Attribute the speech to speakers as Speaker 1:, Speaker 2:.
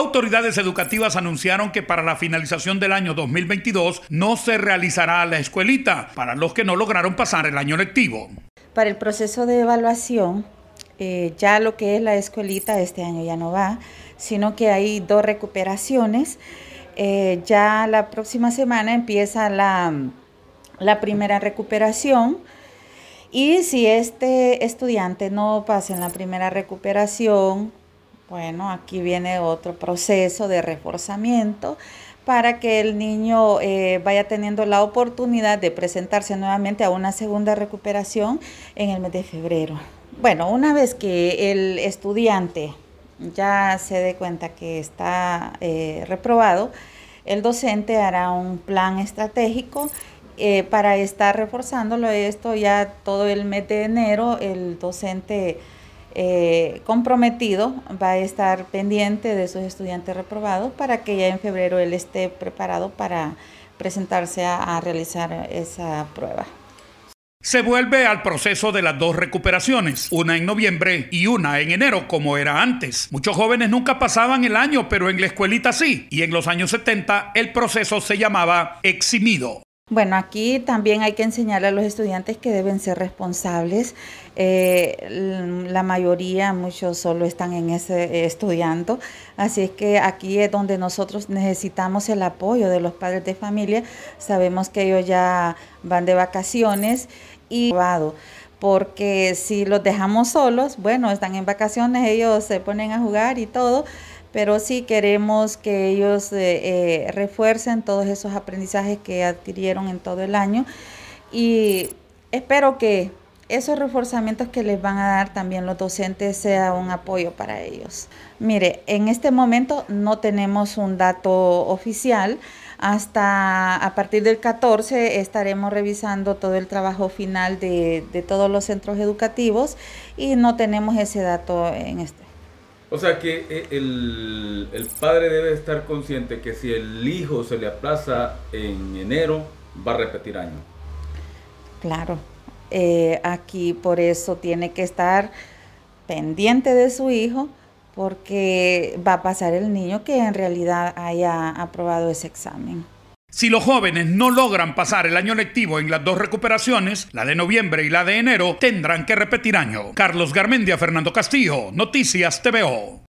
Speaker 1: Autoridades educativas anunciaron que para la finalización del año 2022 no se realizará la escuelita para los que no lograron pasar el año lectivo.
Speaker 2: Para el proceso de evaluación, eh, ya lo que es la escuelita este año ya no va, sino que hay dos recuperaciones. Eh, ya la próxima semana empieza la, la primera recuperación. Y si este estudiante no pasa en la primera recuperación, bueno, aquí viene otro proceso de reforzamiento para que el niño eh, vaya teniendo la oportunidad de presentarse nuevamente a una segunda recuperación en el mes de febrero. Bueno, una vez que el estudiante ya se dé cuenta que está eh, reprobado, el docente hará un plan estratégico eh, para estar reforzándolo. Esto ya todo el mes de enero el docente eh, comprometido va a estar pendiente de sus estudiantes reprobados para que ya en febrero él esté preparado para presentarse a realizar esa prueba.
Speaker 1: Se vuelve al proceso de las dos recuperaciones, una en noviembre y una en enero, como era antes. Muchos jóvenes nunca pasaban el año, pero en la escuelita sí, y en los años 70 el proceso se llamaba eximido.
Speaker 2: Bueno, aquí también hay que enseñarle a los estudiantes que deben ser responsables. Eh, la mayoría, muchos solo están en ese eh, estudiando, así es que aquí es donde nosotros necesitamos el apoyo de los padres de familia. Sabemos que ellos ya van de vacaciones y porque si los dejamos solos, bueno, están en vacaciones, ellos se ponen a jugar y todo, pero sí queremos que ellos eh, eh, refuercen todos esos aprendizajes que adquirieron en todo el año y espero que esos reforzamientos que les van a dar también los docentes sea un apoyo para ellos. Mire, en este momento no tenemos un dato oficial. Hasta a partir del 14 estaremos revisando todo el trabajo final de, de todos los centros educativos y no tenemos ese dato en este.
Speaker 1: O sea que eh, el, padre debe estar consciente que si el hijo se le aplaza en enero, va a repetir año.
Speaker 2: Claro, eh, aquí por eso tiene que estar pendiente de su hijo porque va a pasar el niño que en realidad haya aprobado ese examen.
Speaker 1: Si los jóvenes no logran pasar el año lectivo en las dos recuperaciones, la de noviembre y la de enero, tendrán que repetir año. Carlos Garmendia, Fernando Castillo, Noticias TVO.